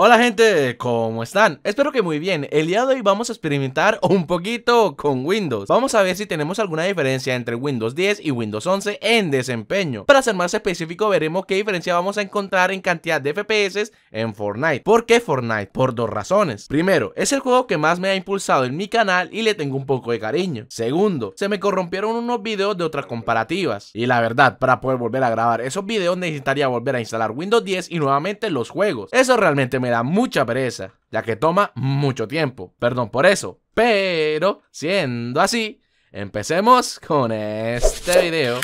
Hola gente, ¿cómo están? Espero que muy bien. El día de hoy vamos a experimentar un poquito con Windows. Vamos a ver si tenemos alguna diferencia entre Windows 10 y Windows 11 en desempeño. Para ser más específico, veremos qué diferencia vamos a encontrar en cantidad de FPS en Fortnite. ¿Por qué Fortnite? Por dos razones. Primero, es el juego que más me ha impulsado en mi canal y le tengo un poco de cariño. Segundo, se me corrompieron unos videos de otras comparativas. Y la verdad, para poder volver a grabar esos videos necesitaría volver a instalar Windows 10 y nuevamente los juegos. Eso realmente me me da mucha pereza, ya que toma mucho tiempo. Perdón por eso. Pero, siendo así, empecemos con este video.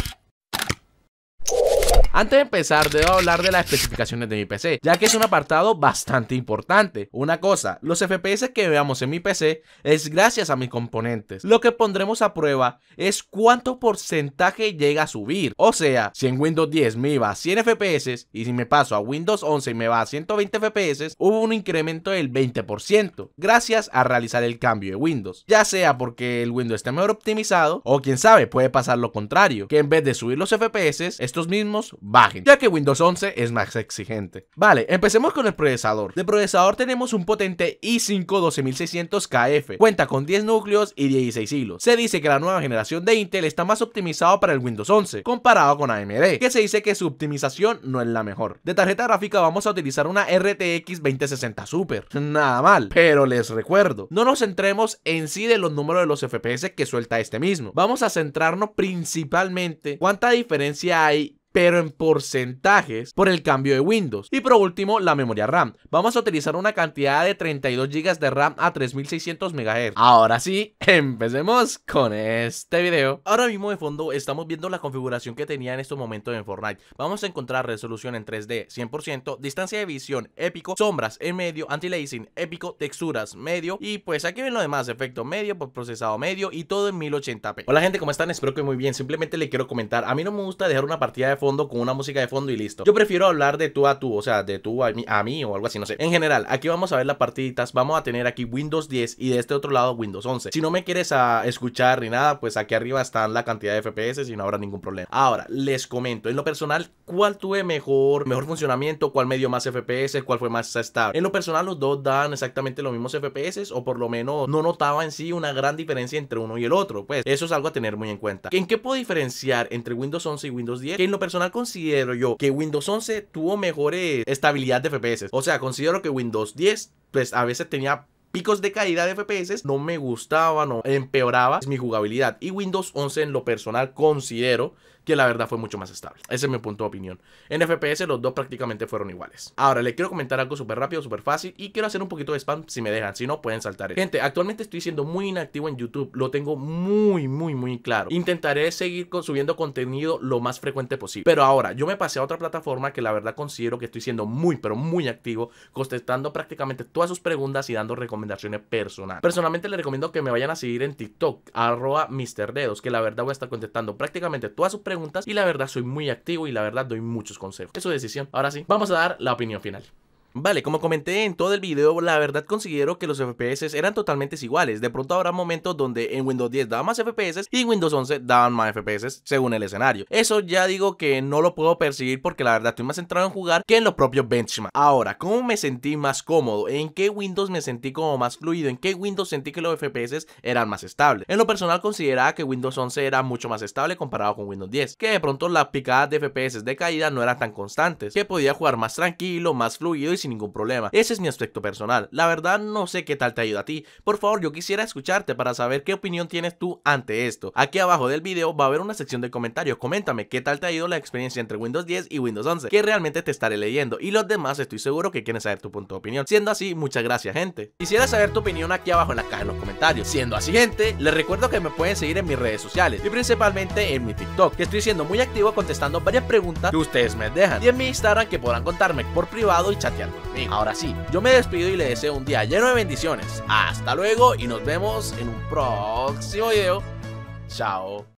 Antes de empezar, debo hablar de las especificaciones de mi PC, ya que es un apartado bastante importante. Una cosa, los FPS que veamos en mi PC es gracias a mis componentes. Lo que pondremos a prueba es cuánto porcentaje llega a subir. O sea, si en Windows 10 me iba a 100 FPS y si me paso a Windows 11 y me va a 120 FPS, hubo un incremento del 20%, gracias a realizar el cambio de Windows. Ya sea porque el Windows esté mejor optimizado o quién sabe, puede pasar lo contrario, que en vez de subir los FPS, estos mismos bajen, ya que Windows 11 es más exigente. Vale, empecemos con el procesador. De procesador tenemos un potente i5 12600KF, cuenta con 10 núcleos y 16 hilos. Se dice que la nueva generación de Intel está más optimizado para el Windows 11, comparado con AMD, que se dice que su optimización no es la mejor. De tarjeta gráfica vamos a utilizar una RTX 2060 Super, nada mal, pero les recuerdo, no nos centremos en sí de los números de los FPS que suelta este mismo. Vamos a centrarnos principalmente cuánta diferencia hay pero en porcentajes por el cambio de Windows. Y por último, la memoria RAM. Vamos a utilizar una cantidad de 32 GB de RAM a 3600 MHz. Ahora sí, empecemos con este video. Ahora mismo de fondo estamos viendo la configuración que tenía en estos momentos en Fortnite. Vamos a encontrar resolución en 3D 100%, distancia de visión épico, sombras en medio, anti-lacing épico, texturas medio y pues aquí ven lo demás, efecto medio, procesado medio y todo en 1080p. Hola gente, ¿cómo están? Espero que muy bien. Simplemente le quiero comentar, a mí no me gusta dejar una partida de fondo con una música de fondo y listo. Yo prefiero hablar de tú a tú, o sea, de tú a mí, o algo así, no sé. En general, aquí vamos a ver las partiditas, vamos a tener aquí Windows 10 y de este otro lado Windows 11. Si no me quieres a escuchar ni nada, pues aquí arriba están la cantidad de FPS y no habrá ningún problema. Ahora, les comento, en lo personal, ¿cuál tuve mejor, mejor funcionamiento? ¿Cuál me dio más FPS? ¿Cuál fue más estable? En lo personal, los dos dan exactamente los mismos FPS o por lo menos no notaba en sí una gran diferencia entre uno y el otro. Pues eso es algo a tener muy en cuenta. ¿En qué puedo diferenciar entre Windows 11 y Windows 10? en lo personal considero yo que Windows 11 tuvo mejores estabilidad de FPS. O sea, considero que Windows 10 pues a veces tenía picos de caída de FPS no me gustaba, no empeoraba mi jugabilidad. Y Windows 11 en lo personal considero que la verdad fue mucho más estable. Ese es mi punto de opinión. En FPS los dos prácticamente fueron iguales. Ahora, le quiero comentar algo súper rápido, súper fácil y quiero hacer un poquito de spam si me dejan, si no pueden saltar. Gente, actualmente estoy siendo muy inactivo en YouTube, lo tengo muy, muy, muy claro. Intentaré seguir subiendo contenido lo más frecuente posible. Pero ahora, yo me pasé a otra plataforma que la verdad considero que estoy siendo muy, pero muy activo, contestando prácticamente todas sus preguntas y dando recomendaciones personales. Personalmente les recomiendo que me vayan a seguir en TikTok, arroba que la verdad voy a estar contestando prácticamente todas sus preguntas preguntas y la verdad soy muy activo y la verdad doy muchos consejos. Es su decisión. Ahora sí, vamos a dar la opinión final. Vale, como comenté en todo el video, la verdad considero que los FPS eran totalmente iguales. De pronto habrá momentos donde en Windows 10 daban más FPS y en Windows 11 daban más FPS según el escenario. Eso ya digo que no lo puedo percibir porque la verdad estoy más centrado en jugar que en los propios Benchmark. Ahora, ¿cómo me sentí más cómodo? ¿En qué Windows me sentí como más fluido? ¿En qué Windows sentí que los FPS eran más estables? En lo personal consideraba que Windows 11 era mucho más estable comparado con Windows 10, que de pronto las picadas de FPS de caída no eran tan constantes, que podía jugar más tranquilo, más fluido y ningún problema. Ese es mi aspecto personal. La verdad no sé qué tal te ayuda a ti. Por favor, yo quisiera escucharte para saber qué opinión tienes tú ante esto. Aquí abajo del video va a haber una sección de comentarios. Coméntame qué tal te ha ido la experiencia entre Windows 10 y Windows 11, que realmente te estaré leyendo. Y los demás estoy seguro que quieren saber tu punto de opinión. Siendo así, muchas gracias, gente. Quisiera saber tu opinión aquí abajo en la caja de los comentarios. Siendo así, gente, les recuerdo que me pueden seguir en mis redes sociales y principalmente en mi TikTok, que estoy siendo muy activo contestando varias preguntas que ustedes me dejan. Y en mi Instagram que podrán contarme por privado y chatear Ahora sí, yo me despido y le deseo un día lleno de bendiciones. Hasta luego y nos vemos en un próximo video. Chao.